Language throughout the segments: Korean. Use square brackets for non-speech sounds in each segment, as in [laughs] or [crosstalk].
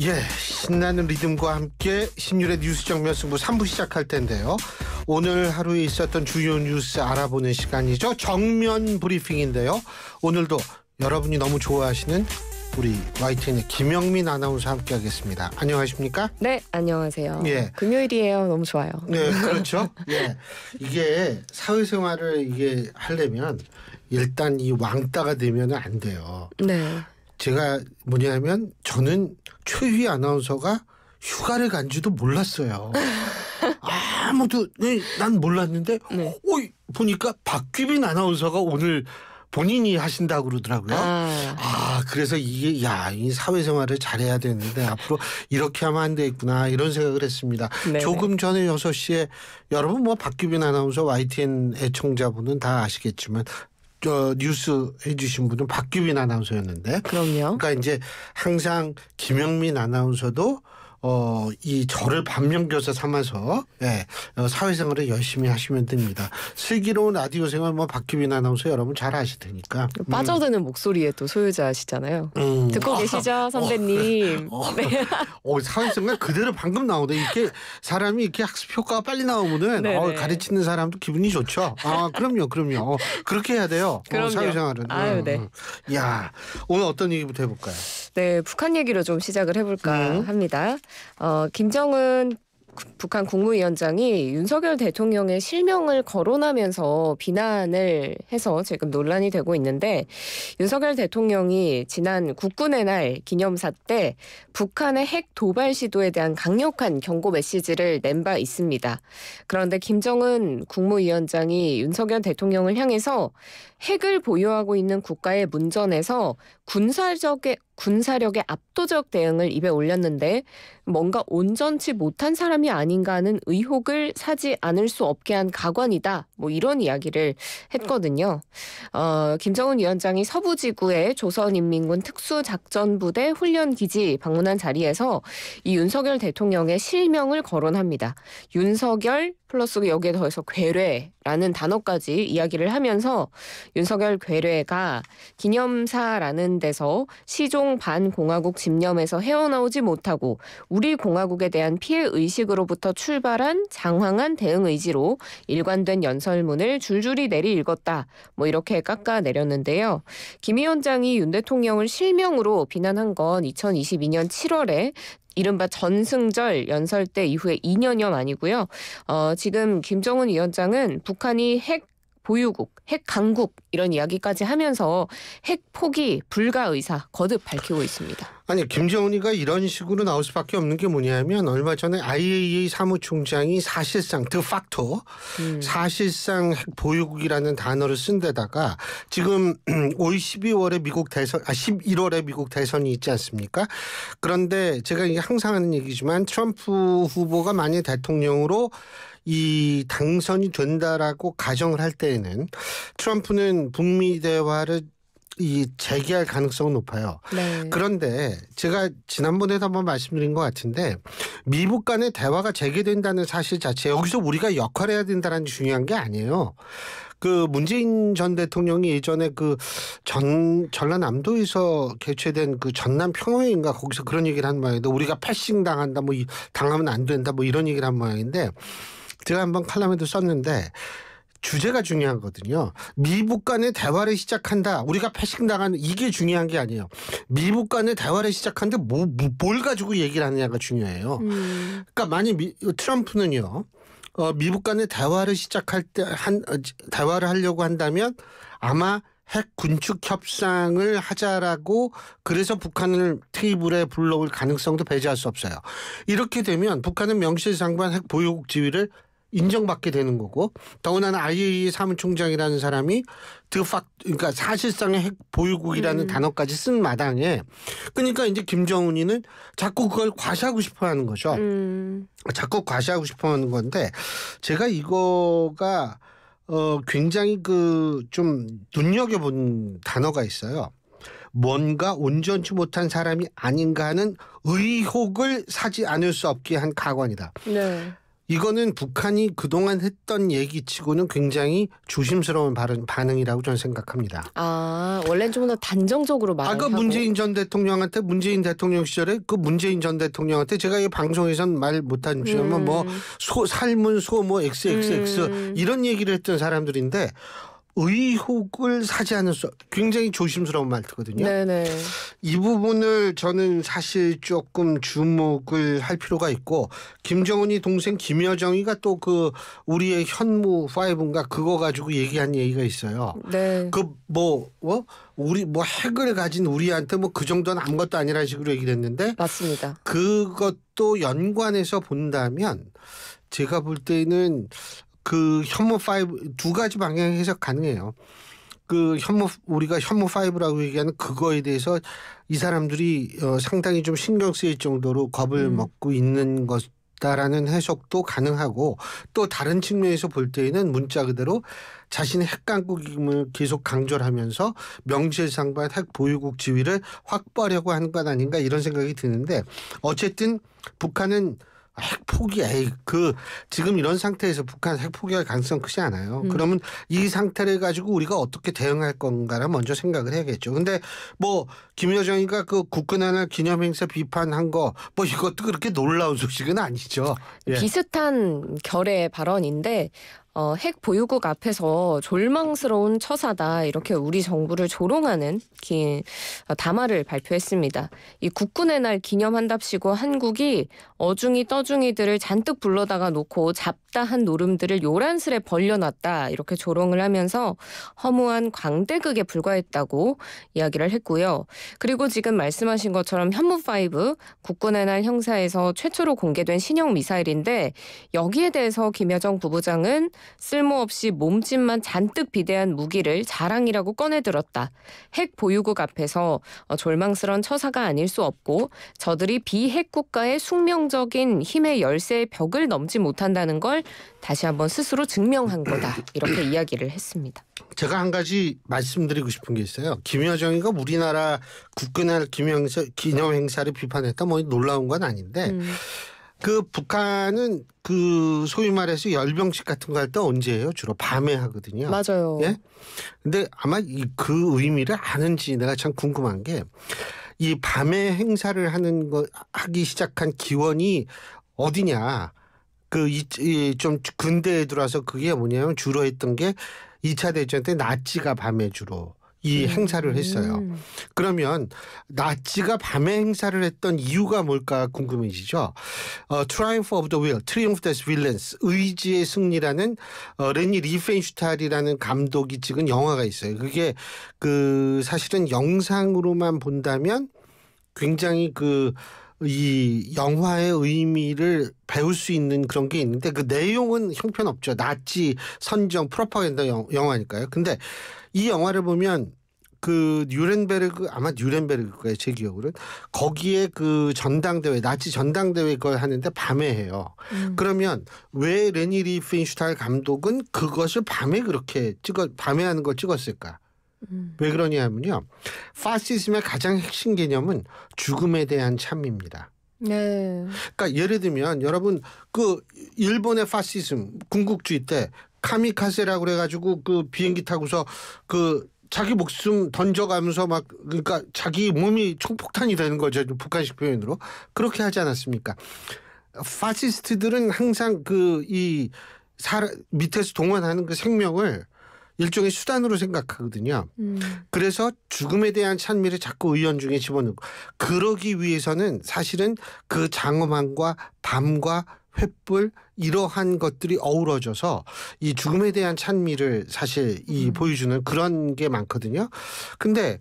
예, 신나는 리듬과 함께 신율의 뉴스 정면 승부 3부 시작할 텐데요. 오늘 하루에 있었던 주요 뉴스 알아보는 시간이죠. 정면 브리핑인데요. 오늘도 여러분이 너무 좋아하시는 우리 YTN의 김영민 아나운서 함께 하겠습니다. 안녕하십니까? 네, 안녕하세요. 예. 금요일이에요. 너무 좋아요. 네, 그렇죠. 예. 이게 사회생활을 이게 하려면 일단 이 왕따가 되면 안 돼요. 네. 제가 뭐냐면 저는 최희 아나운서가 휴가를 간지도 몰랐어요. [laughs] 아무도 네, 난 몰랐는데 네. 오, 보니까 박규빈 아나운서가 오늘 본인이 하신다고 그러더라고요. 아. 아, 그래서 이게 야, 이 사회생활을 잘해야 되는데 앞으로 이렇게 하면 안 되겠구나 이런 생각을 했습니다. 네네. 조금 전에 6시에 여러분 뭐 박규빈 아나운서 YTN 애청자분은 다 아시겠지만 저 뉴스 해주신 분은 박규민 아나운서였는데. 그럼요. 그러니까 이제 항상 김영민 아나운서도 어, 이 저를 반면교사 삼아서 예, 어, 사회생활을 열심히 하시면 됩니다. 슬기로운 라디오 생활 뭐 박규빈 아나운서 여러분 잘 아실 테니까. 음. 빠져드는 목소리에 또 소유자시잖아요. 음. 듣고 계시죠 [laughs] 어. 선배님. 어, 어, 네. [laughs] 어, 사회생활 그대로 방금 나오네. 이렇게 사람이 이렇게 학습 효과가 빨리 나오면은 어, 가르치는 사람도 기분이 좋죠. 아 그럼요 그럼요. 어, 그렇게 해야 돼요. 그 사회생활은. 아유 음, 네. 음. 야 오늘 어떤 얘기부터 해볼까요? 네 북한 얘기로 좀 시작을 해볼까 음. 합니다. 어, 김정은 북한 국무위원장이 윤석열 대통령의 실명을 거론하면서 비난을 해서 지금 논란이 되고 있는데 윤석열 대통령이 지난 국군의 날 기념사 때 북한의 핵 도발 시도에 대한 강력한 경고 메시지를 낸 바 있습니다. 그런데 김정은 국무위원장이 윤석열 대통령을 향해서 핵을 보유하고 있는 국가의 문전에서 군사적의 군사력의 압도적 대응을 입에 올렸는데 뭔가 온전치 못한 사람이 아닌가 하는 의혹을 사지 않을 수 없게 한 가관이다. 뭐 이런 이야기를 했거든요. 어, 김정은 위원장이 서부지구의 조선인민군 특수작전부대 훈련기지 방문한 자리에서 이 윤석열 대통령의 실명을 거론합니다. 윤석열 플러스 여기에 더해서 괴뢰 라는 단어까지 이야기를 하면서 윤석열 괴뢰가 기념사라는 데서 시종 반공화국 집념에서 헤어나오지 못하고 우리 공화국에 대한 피해 의식으로부터 출발한 장황한 대응 의지로 일관된 연설문을 줄줄이 내리 읽었다. 뭐 이렇게 깎아내렸는데요. 김 위원장이 윤 대통령을 실명으로 비난한 건 2022년 7월에 이른바 전승절 연설 때 이후에 2년여 만이고요. 어, 지금 김정은 위원장은 북한이 핵 보유국, 핵 강국 이런 이야기까지 하면서 핵 포기 불가 의사 거듭 밝히고 있습니다. 아니 김정은이가 이런 식으로 나올 수밖에 없는 게 뭐냐면 얼마 전에 IAEA 사무총장이 사실상 드 팍토 음. 사실상 핵 보유국이라는 단어를 쓴 데다가 지금 [clears throat] 올 12월에 미국 대선 아 11월에 미국 대선이 있지 않습니까? 그런데 제가 이게 항상 하는 얘기지만 트럼프 후보가 만일 대통령으로 이 당선이 된다라고 가정을 할 때에는 트럼프는 북미 대화를 이 재개할 가능성은 높아요. 네. 그런데 제가 지난번에도 한번 말씀드린 것 같은데 미국 간의 대화가 재개된다는 사실 자체 여기서 우리가 역할해야 된다는 게 중요한 게 아니에요. 그 문재인 전 대통령이 예전에 그 전 전라남도에서 개최된 그 전남 평화회인가 거기서 그런 얘기를 한 모양인데 우리가 패싱 당한다 뭐 당하면 안 된다 뭐 이런 얘기를 한 모양인데 제가 한 번 칼럼에도 썼는데 주제가 중요하거든요. 미북 간의 대화를 시작한다. 우리가 패싱당하는 이게 중요한 게 아니에요. 미북 간의 대화를 시작하는데 뭐, 뭐, 뭘 가지고 얘기를 하느냐가 중요해요. 음. 그러니까 만약 미, 트럼프는요. 어, 미북 간의 대화를 시작할 때한 어, 대화를 하려고 한다면 아마 핵 군축 협상을 하자라고 그래서 북한을 테이블에 불러올 가능성도 배제할 수 없어요. 이렇게 되면 북한은 명실상부한 핵 보유국 지위를 인정받게 되는 거고 더군다나 IAEA 사무총장이라는 사람이 드팍 그러니까 사실상의 핵 보유국이라는 음. 단어까지 쓴 마당에 그러니까 이제 김정은이는 자꾸 그걸 과시하고 싶어 하는 거죠. 음. 자꾸 과시하고 싶어 하는 건데 제가 이거가 어 굉장히 그 좀 눈여겨 본 단어가 있어요. 뭔가 온전치 못한 사람이 아닌가 하는 의혹을 사지 않을 수 없게 한 가관이다. 네. 이거는 북한이 그동안 했던 얘기치고는 굉장히 조심스러운 발언, 반응이라고 저는 생각합니다. 아 원래는 좀 더 단정적으로 아, 그 말하고. 아까 문재인 전 대통령한테 문재인 대통령 시절에 그 문재인 전 대통령한테 제가 이 방송에선 말 못한 지만 뭐 음. 뭐 소, 삶은 소뭐 XXX 음. 이런 얘기를 했던 사람들인데 의혹을 사지 않을 수 굉장히 조심스러운 말투거든요. 네네. 이 부분을 저는 사실 조금 주목을 할 필요가 있고 김정은이 동생 김여정이가 또 그 우리의 현무 5인가 그거 가지고 얘기한 얘기가 있어요. 네. 그뭐 어? 우리 뭐 핵을 가진 우리한테 뭐 그 정도는 아무것도 아니라 식으로 얘기를 했는데 맞습니다. 그것도 연관해서 본다면 제가 볼 때는 그 현무 파이브 두 가지 방향 해석 가능해요. 그 현무 우리가 현무 브라고 얘기하는 그거에 대해서 이 사람들이 어, 상당히 좀 신경 쓰일 정도로 겁을 음. 먹고 있는 것 다라는 해석도 가능하고 또 다른 측면에서 볼 때에는 문자 그대로 자신의 핵강국임을 계속 강조를 하면서 명실상부한 핵 보유국 지위를 확보하려고 하는 것 아닌가 이런 생각이 드는데 어쨌든 북한은 핵폭기 에이, 그, 지금 이런 상태에서 북한 핵폭이할 가능성 크지 않아요. 음. 그러면 이 상태를 가지고 우리가 어떻게 대응할 건가를 먼저 생각을 해야겠죠. 근데 뭐, 김여정이가 그 국근하나 기념행사 비판한 거, 뭐 이것도 그렇게 놀라운 소식은 아니죠. 예. 비슷한 결의 발언인데, 어, 핵 보유국 앞에서 졸망스러운 처사다 이렇게 우리 정부를 조롱하는 기, 어, 담화를 발표했습니다. 이 국군의 날 기념한답시고 한국이 어중이 떠중이들을 잔뜩 불러다가 놓고 잡다한 노름들을 요란스레 벌려놨다 이렇게 조롱을 하면서 허무한 광대극에 불과했다고 이야기를 했고요. 그리고 지금 말씀하신 것처럼 현무5 국군의 날형사에서 최초로 공개된 신형 미사일인데 여기에 대해서 김여정 부부장은 쓸모없이 몸짓만 잔뜩 비대한 무기를 자랑이라고 꺼내들었다. 핵 보유국 앞에서 졸망스런 어, 처사가 아닐 수 없고 저들이 비핵 국가의 숙명적인 힘의 열쇠의 벽을 넘지 못한다는 걸 다시 한번 스스로 증명한 거다. [clears throat] 이렇게 이야기를 했습니다. 제가 한 가지 말씀드리고 싶은 게 있어요. 김여정이가 우리나라 국근할 기념 행사를 비판했다 뭐 놀라운 건 아닌데 음. 그 북한은 그 소위 말해서 열병식 같은 거 할 때 언제예요? 주로 밤에 하거든요. 맞아요. 예. 근데 아마 이그 의미를 아는지 내가 참 궁금한 게 이 밤에 행사를 하는 거 하기 시작한 기원이 어디냐? 그이좀 근대에 들어와서 그게 뭐냐면 주로 했던 게 2차 대전 때 나치가 밤에 주로 이 음. 행사를 했어요. 음. 그러면 나치가 밤에 행사를 했던 이유가 뭘까 궁금해지죠. 어, Triumph of the Will, Triumph des Willens, 의지의 승리라는 어, 레니 리펜슈탈이라는 감독이 찍은 영화가 있어요. 그게 그 사실은 영상으로만 본다면 굉장히 그 이 영화의 의미를 배울 수 있는 그런 게 있는데 그 내용은 형편없죠. 나치 선정 프로파간다 영화니까요. 근데 이 영화를 보면 그 뉴렌베르그 아마 뉴렌베르 거예요 제 기억으로는 거기에 그 전당대회 나치 전당대회 걸 하는데 밤에 해요. 음. 그러면 왜 레니 리프인슈탈 감독은 그것을 밤에 그렇게 찍어 밤에 하는 걸 찍었을까? 음. 왜 그러냐면요 파시즘의 가장 핵심 개념은 죽음에 대한 참입니다. 네. 그러니까 예를 들면 여러분 그 일본의 파시즘 군국주의 때 카미카세라고 그래가지고 그 비행기 타고서 그 자기 목숨 던져가면서 막 그러니까 자기 몸이 총폭탄이 되는 거죠 북한식 표현으로 그렇게 하지 않았습니까? 파시스트들은 항상 그이 밑에서 동원하는 그 생명을 일종의 수단으로 생각하거든요. 음. 그래서 죽음에 대한 찬미를 자꾸 의원 중에 집어넣고 그러기 위해서는 사실은 그 장엄함과 밤과 횃불 이러한 것들이 어우러져서 이 죽음에 대한 찬미를 사실 이 음. 보여주는 그런 게 많거든요. 근데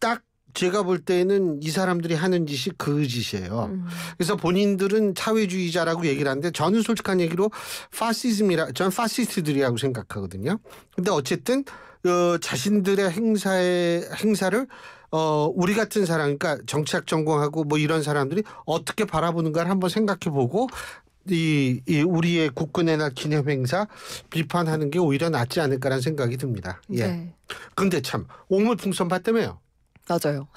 딱 제가 볼 때는 이 사람들이 하는 짓이 그 짓이에요. 음. 그래서 본인들은 사회주의자라고 얘기를 하는데 저는 솔직한 얘기로 파시즘이라 전 파시스트들이라고 생각하거든요. 근데 어쨌든 어, 자신들의 행사에 행사를 어, 우리 같은 사람, 그러니까 정치학 전공하고 뭐 이런 사람들이 어떻게 바라보는가를 한번 생각해 보고 이, 이 우리의 국군의 날 기념 행사 비판하는 게 오히려 낫지 않을까라는 생각이 듭니다. 예. 네. 근데 참 옥물 풍선 봤다며요. 맞아요.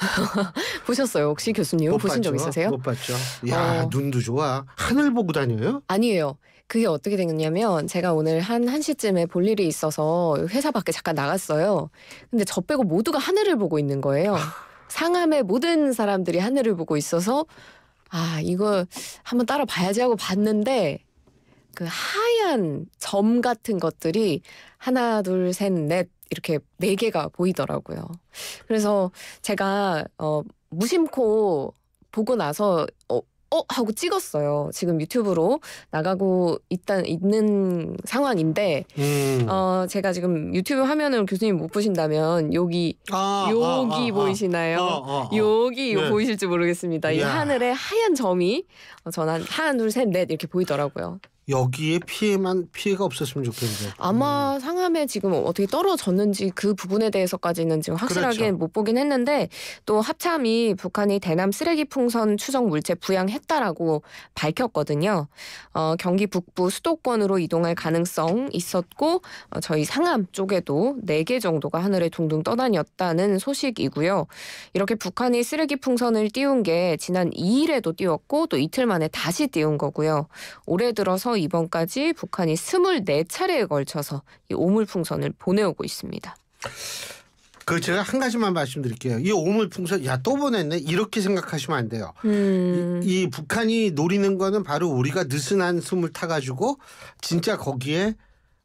[laughs] 보셨어요? 혹시 교수님 보신 봤죠? 적 있으세요? 못 봤죠. 야 어... 눈도 좋아. 하늘 보고 다녀요? 아니에요. 그게 어떻게 됐냐면 제가 오늘 한 1시쯤에 볼 일이 있어서 회사 밖에 잠깐 나갔어요. 근데 저 빼고 모두가 하늘을 보고 있는 거예요. 아. 상암의 모든 사람들이 하늘을 보고 있어서 아, 이거 한번 따라 봐야지 하고 봤는데 그 하얀 점 같은 것들이 하나, 둘, 셋, 넷 이렇게 네 개가 보이더라고요. 그래서 제가 어 무심코 보고 나서 어어 하고 찍었어요. 지금 유튜브로 나가고 있단 있는 상황인데 음. 어 제가 지금 유튜브 화면을 교수님 못 보신다면 여기 아, 여기 아, 아, 아. 보이시나요? 어, 어, 어. 여기 네. 보이실지 모르겠습니다. 이 야. 하늘에 하얀 점이 어, 전는 하나 둘셋넷 이렇게 보이더라고요. 여기에 피해만 피해가 없었으면 좋겠는데 아마 음. 상암에 지금 어떻게 떨어졌는지 그 부분에 대해서까지는 지금 확실하게 그렇죠. 못 보긴 했는데 또 합참이 북한이 대남 쓰레기 풍선 추정 물체 부양했다라고 밝혔거든요. 어, 경기 북부 수도권으로 이동할 가능성 있었고 어, 저희 상암 쪽에도 네 개 정도가 하늘에 둥둥 떠다녔다는 소식이고요. 이렇게 북한이 쓰레기 풍선을 띄운 게 지난 2일에도 띄웠고 또 이틀 만에 다시 띄운 거고요. 올해 들어서 이번까지 북한이 24차례에 걸쳐서 이 오물풍선을 보내오고 있습니다. 그 제가 한 가지만 말씀드릴게요. 이 오물풍선 야 또 보냈네 이렇게 생각하시면 안 돼요. 음. 이, 이, 북한이 노리는 거는 바로 우리가 느슨한 숨을 타가지고 진짜 거기에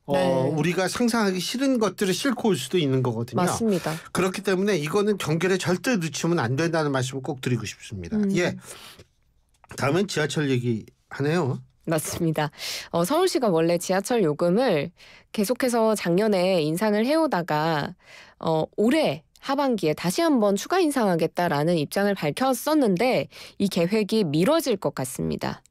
어, 네. 우리가 상상하기 싫은 것들을 싣고 올 수도 있는 거거든요. 맞습니다. 그렇기 때문에 이거는 경계를 절대 늦추면 안 된다는 말씀을 꼭 드리고 싶습니다. 음. 예. 다음은 지하철 얘기 하네요. 맞습니다. 어, 서울시가 원래 지하철 요금을 계속해서 작년에 인상을 해오다가 어, 올해 하반기에 다시 한번 추가 인상하겠다라는 입장을 밝혔었는데 이 계획이 미뤄질 것 같습니다.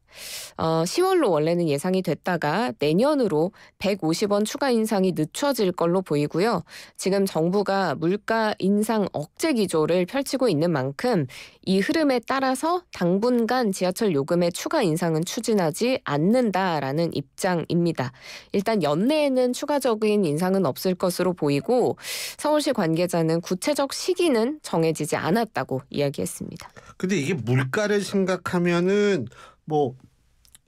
어, 10월로 원래는 예상이 됐다가 내년으로 150원 추가 인상이 늦춰질 걸로 보이고요. 지금 정부가 물가 인상 억제 기조를 펼치고 있는 만큼 이 흐름에 따라서 당분간 지하철 요금의 추가 인상은 추진하지 않는다라는 입장입니다. 일단 연내에는 추가적인 인상은 없을 것으로 보이고 서울시 관계자는 구체적 시기는 정해지지 않았다고 이야기했습니다. 근데 이게 물가를 생각하면은 뭐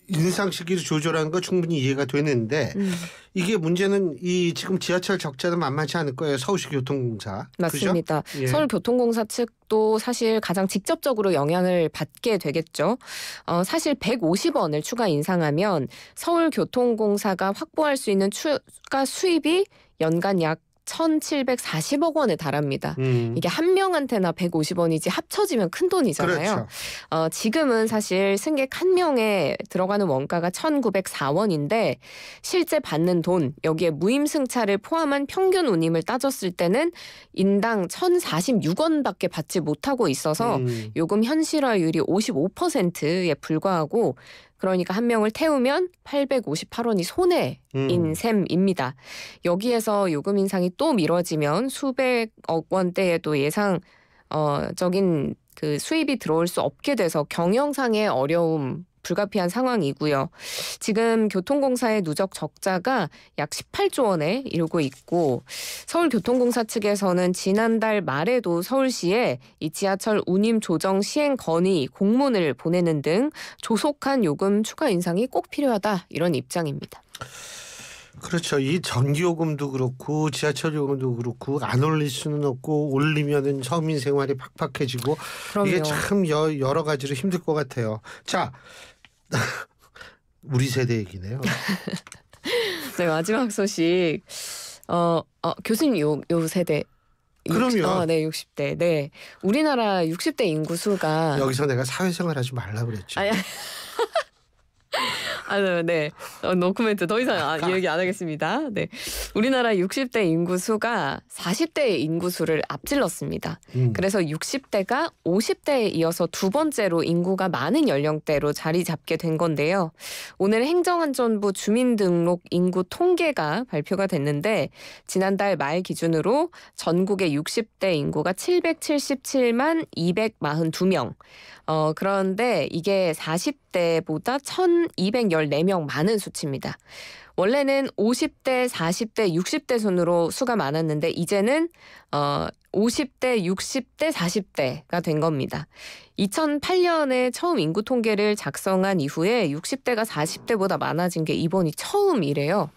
인상 시기를 조절하는 거 충분히 이해가 되는데 음. 이게 문제는 이 지금 지하철 적자는 만만치 않을 거예요. 서울시 교통공사. 맞습니다. 예. 서울 교통공사 측도 사실 가장 직접적으로 영향을 받게 되겠죠. 어, 사실 150원을 추가 인상하면 서울 교통공사가 확보할 수 있는 추가 수입이 연간 약 1,740억 원에 달합니다. 음. 이게 한 명한테나 150원이지 합쳐지면 큰 돈이잖아요. 그렇죠. 어, 지금은 사실 승객 한 명에 들어가는 원가가 1,904원인데 실제 받는 돈 여기에 무임승차를 포함한 평균 운임을 따졌을 때는 인당 1,046원밖에 받지 못하고 있어서 음. 요금 현실화율이 55%에 불과하고 그러니까 한 명을 태우면 858원이 손해인 음. 셈입니다. 여기에서 요금 인상이 또 미뤄지면 수백억 원대의 또 예상 어적인 그 수입이 들어올 수 없게 돼서 경영상의 어려움 불가피한 상황이고요. 지금 교통공사의 누적 적자가 약 18조 원에 이르고 있고 서울교통공사 측에서는 지난달 말에도 서울시에 이 지하철 운임 조정 시행 건의 공문을 보내는 등 조속한 요금 추가 인상이 꼭 필요하다 이런 입장입니다. 그렇죠. 이 전기요금도 그렇고 지하철 요금도 그렇고 안 올릴 수는 없고 올리면은 서민 생활이 팍팍해지고 그럼요. 이게 참 여, 러 가지로 힘들 것 같아요. 자, [laughs] 우리 세대 얘기네요. [laughs] 네 마지막 소식. 어, 어 교수님 요요 세대. 그럼요. 어, 네, 60대. 네. 우리나라 60대 인구 수가 여기서 내가 사회생활 하지 말라 그랬죠. 아니, 아니. 아, 네. 네. 어, 노코멘트 더 이상 아, 얘기 안 하겠습니다. 네. 우리나라 60대 인구 수가 40대 인구 수를 앞질렀습니다. 음. 그래서 60대가 50대에 이어서 두 번째로 인구가 많은 연령대로 자리 잡게 된 건데요. 오늘 행정안전부 주민등록 인구 통계가 발표가 됐는데 지난달 말 기준으로 전국의 60대 인구가 777만 242명. 어, 그런데 이게 40 때보다 1,214명 많은 수치입니다. 원래는 50대, 40대, 60대 순으로 수가 많았는데 이제는 어 50대, 60대, 40대가 된 겁니다. 2008년에 처음 인구 통계를 작성한 이후에 60대가 40대보다 많아진 게 이번이 처음이래요.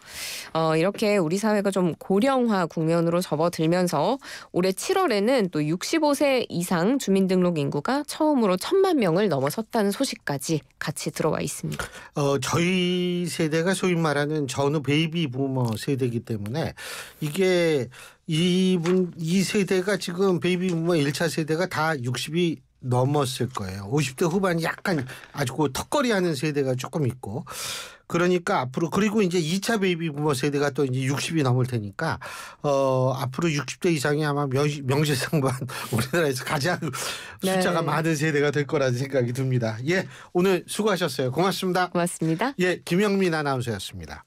어, 이렇게 우리 사회가 좀 고령화 국면으로 접어들면서 올해 7월에는 또 65세 이상 주민등록 인구가 처음으로 천만 명을 넘어섰다는 소식까지 같이 들어와 있습니다. 어, 저희 세대가 소위 말하는 저는 베이비 부모 세대이기 때문에 이게 이분 이 세대가 지금 베이비 부모 일차 세대가 다 60이 넘었을 거예요. 50대 후반 약간 아주 그 턱걸이 하는 세대가 조금 있고 그러니까 앞으로 그리고 이제 2차 베이비 부모 세대가 또 이제 60이 넘을 테니까 어 앞으로 60대 이상이 아마 명실상부한 [laughs] 우리나라에서 가장 네. 숫자가 많은 세대가 될 거라는 생각이 듭니다. 예, 오늘 수고하셨어요. 고맙습니다. 고맙습니다. 예, 김영민 아나운서였습니다.